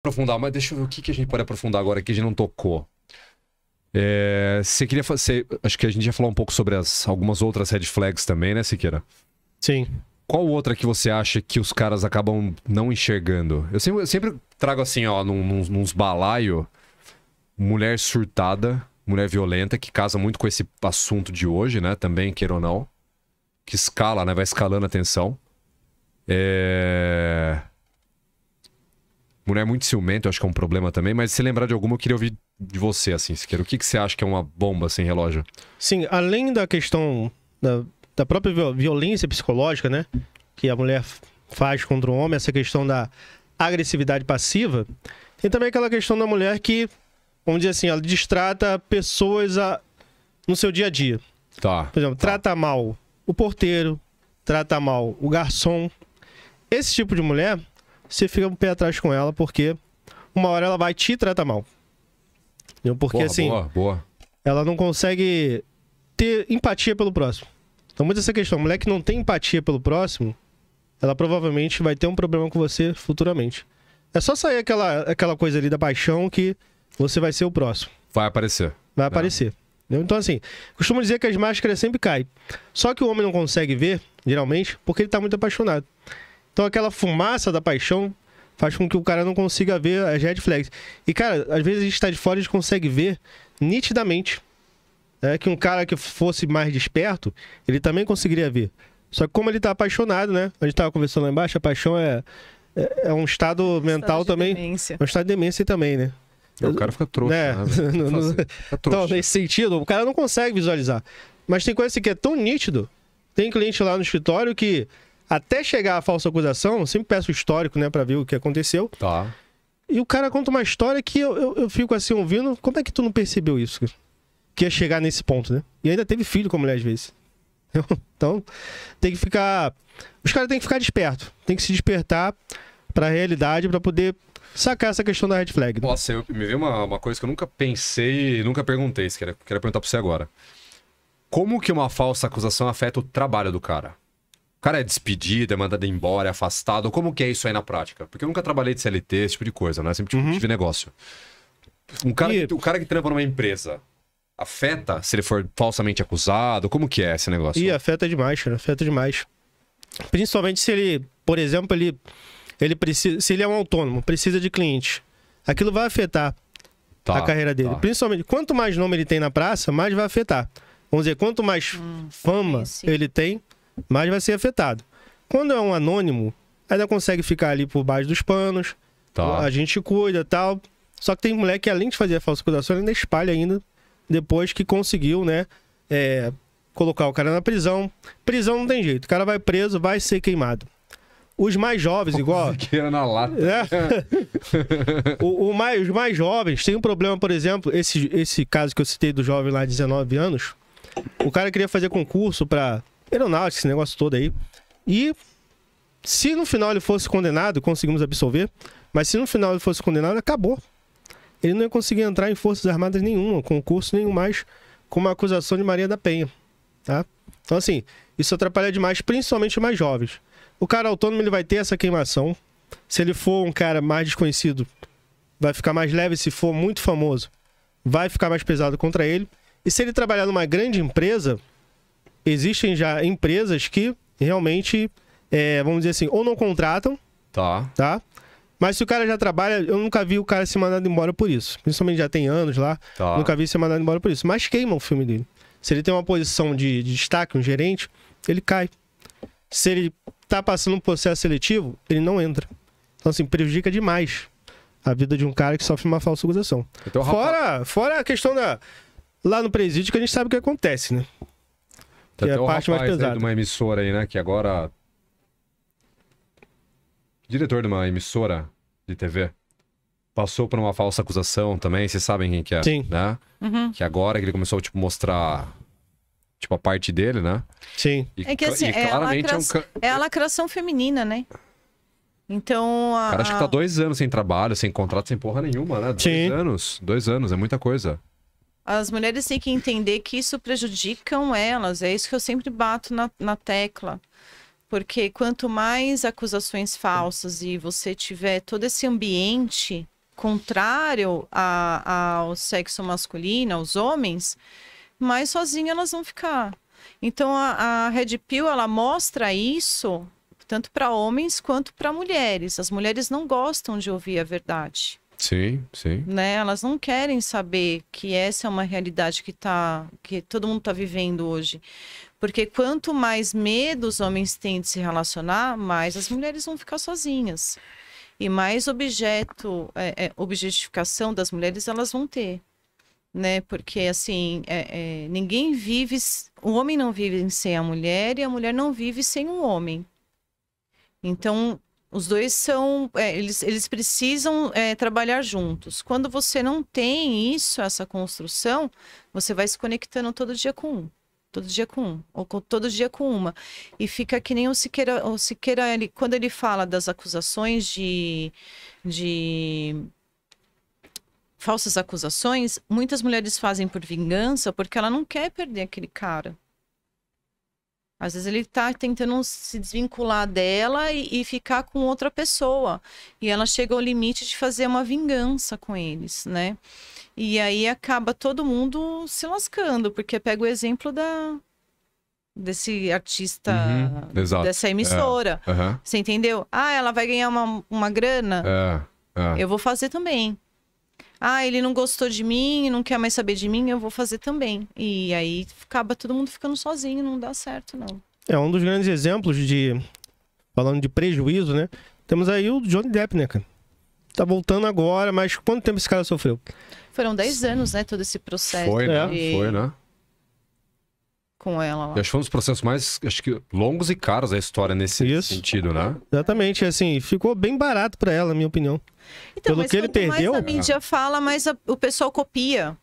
aprofundar, mas deixa eu ver o que, que a gente pode aprofundar agora que a gente não tocou. É, você queria fazer. Acho que a gente já falou um pouco sobre as, algumas outras red flags também, né, Siqueira? Sim. Qual outra que você acha que os caras acabam não enxergando? Eu sempre, eu sempre trago assim, ó, num, num, nos balaio, mulher surtada, mulher violenta, que casa muito com esse assunto de hoje, né? Também, queira ou não. Que escala, né? Vai escalando a tensão. É, mulher é muito ciumenta, acho que é um problema também, mas se lembrar de alguma, eu queria ouvir de você, assim, Siqueira. O que, que você acha que é uma bomba sem assim, relógio? Sim, além da questão da, da própria violência psicológica, né? Que a mulher faz contra o homem, essa questão da agressividade passiva, tem também aquela questão da mulher que, vamos dizer assim, ela distrata pessoas a, no seu dia a dia. Tá. Por exemplo, tá. trata mal o porteiro, trata mal o garçom. Esse tipo de mulher, você fica um pé atrás com ela, porque uma hora ela vai te tratar mal. Entendeu? Porque boa, assim, boa, boa. ela não consegue ter empatia pelo próximo. Então, muito essa questão, mulher que não tem empatia pelo próximo, ela provavelmente vai ter um problema com você futuramente. É só sair aquela, aquela coisa ali da paixão que você vai ser o próximo. Vai aparecer. Vai aparecer. Então, assim, costumo dizer que as máscaras sempre caem. Só que o homem não consegue ver, geralmente, porque ele está muito apaixonado. Então aquela fumaça da paixão faz com que o cara não consiga ver as red flags. E, cara, às vezes a gente tá de fora e a gente consegue ver nitidamente né, que um cara que fosse mais desperto, ele também conseguiria ver. Só que como ele tá apaixonado, né? A gente tava conversando lá embaixo, a paixão é, é, é um estado um mental estado também. Demência. É um estado de demência também, né? É, o cara fica trouxa, é, né? no, né, fica então, trouxa. Então, nesse sentido, o cara não consegue visualizar. Mas tem coisa assim que é tão nítido. Tem cliente lá no escritório que até chegar à falsa acusação, sempre peço histórico, né, pra ver o que aconteceu. Tá. E o cara conta uma história que eu, eu, eu fico assim ouvindo. Como é que tu não percebeu isso? Que ia chegar nesse ponto, né? E ainda teve filho com a mulher às vezes. Então, tem que ficar. Os caras têm que ficar desperto. Tem que se despertar pra realidade para poder sacar essa questão da red flag. Né? Nossa, eu, me veio uma, uma coisa que eu nunca pensei e nunca perguntei. Queria, queria perguntar pra você agora. Como que uma falsa acusação afeta o trabalho do cara? O cara é despedido, é mandado embora, é afastado. Como que é isso aí na prática? Porque eu nunca trabalhei de CLT, esse tipo de coisa, né? Sempre tipo, uhum. tive negócio. Um cara, e... o cara que trampa numa empresa afeta se ele for falsamente acusado? Como que é esse negócio? E afeta demais, cara. Afeta demais. Principalmente se ele, por exemplo, ele, ele precisa. Se ele é um autônomo, precisa de cliente. Aquilo vai afetar tá, a carreira dele. Tá. Principalmente, quanto mais nome ele tem na praça, mais vai afetar. Vamos dizer, quanto mais hum, fama sim. ele tem, mas vai ser afetado. Quando é um anônimo, ainda consegue ficar ali por baixo dos panos, tá. a gente cuida tal. Só que tem moleque que, além de fazer a falsificação, ainda espalha ainda, depois que conseguiu, né, é, colocar o cara na prisão. Prisão não tem jeito, o cara vai preso, vai ser queimado. Os mais jovens, igual. na lata. Né? o, o, mais, os mais jovens tem um problema, por exemplo, esse, esse caso que eu citei do jovem lá de 19 anos. O cara queria fazer concurso para aeronáutica, esse negócio todo aí. E se no final ele fosse condenado, conseguimos absolver, mas se no final ele fosse condenado, acabou. Ele não ia conseguir entrar em Forças Armadas nenhuma, concurso nenhum mais, com uma acusação de Maria da Penha. Tá? Então, assim, isso atrapalha demais, principalmente mais jovens. O cara autônomo ele vai ter essa queimação. Se ele for um cara mais desconhecido, vai ficar mais leve. Se for muito famoso, vai ficar mais pesado contra ele. E se ele trabalhar numa grande empresa, existem já empresas que realmente, é, vamos dizer assim, ou não contratam. Tá. Tá? Mas se o cara já trabalha, eu nunca vi o cara ser mandado embora por isso. Principalmente já tem anos lá. Tá. Nunca vi ser mandado embora por isso. Mas queimam o filme dele. Se ele tem uma posição de, de destaque, um gerente, ele cai. Se ele tá passando um processo seletivo, ele não entra. Então, assim, prejudica demais a vida de um cara que sofre uma falsa acusação. Então, fora, fora a questão da. Lá no presídio, que a gente sabe o que acontece, né? Tem que é a parte mais pesada. de uma emissora aí, né? Que agora. Diretor de uma emissora de TV. Passou por uma falsa acusação também, vocês sabem quem que é, Sim. né? Uhum. Que agora que ele começou, tipo, mostrar tipo, a parte dele, né? Sim. E, é que assim, é, claramente a lacração, é, um... é a lacração feminina, né? Então. A... Cara, acho que tá dois anos sem trabalho, sem contrato, sem porra nenhuma, né? Sim. Dois anos. Dois anos, é muita coisa. As mulheres têm que entender que isso prejudicam elas. É isso que eu sempre bato na, na tecla. Porque quanto mais acusações falsas e você tiver todo esse ambiente contrário a, a, ao sexo masculino, aos homens, mais sozinha elas vão ficar. Então a, a Red Pill ela mostra isso tanto para homens quanto para mulheres. As mulheres não gostam de ouvir a verdade. Sim, sim. Né? Elas não querem saber que essa é uma realidade que tá, que todo mundo está vivendo hoje. Porque quanto mais medo os homens têm de se relacionar, mais as mulheres vão ficar sozinhas. E mais objeto, é, é, objetificação das mulheres elas vão ter. Né? Porque assim, é, é ninguém vive. O homem não vive sem a mulher e a mulher não vive sem o um homem. Então, os dois são. É, eles, eles precisam é, trabalhar juntos. Quando você não tem isso, essa construção, você vai se conectando todo dia com um. Todo dia com um. Ou com, todo dia com uma. E fica que nem o Siqueira. O Siqueira ele, quando ele fala das acusações de. de falsas acusações, muitas mulheres fazem por vingança porque ela não quer perder aquele cara. Às vezes ele está tentando se desvincular dela e, e, ficar com outra pessoa. E ela chega ao limite de fazer uma vingança com eles, né? E aí acaba todo mundo se lascando, porque pega o exemplo da desse artista uhum, dessa emissora. É, uhum. Você entendeu? Ah, ela vai ganhar uma, uma grana. É, é. Eu vou fazer também ah, ele não gostou de mim, não quer mais saber de mim, eu vou fazer também. E aí acaba todo mundo ficando sozinho, não dá certo, não. É um dos grandes exemplos de. Falando de prejuízo, né? Temos aí o Johnny Depp, né, cara? Tá voltando agora, mas quanto tempo esse cara sofreu? Foram 10 anos, né? Todo esse processo. Foi, né? Foi, né? com ela lá. Eu acho que foi um dos processos mais, acho que, longos e caros da história nesse Isso. sentido, né? Exatamente, assim, ficou bem barato para ela, na minha opinião. Então, Pelo mas que ele perdeu. mais a mídia fala, mas a, o pessoal copia.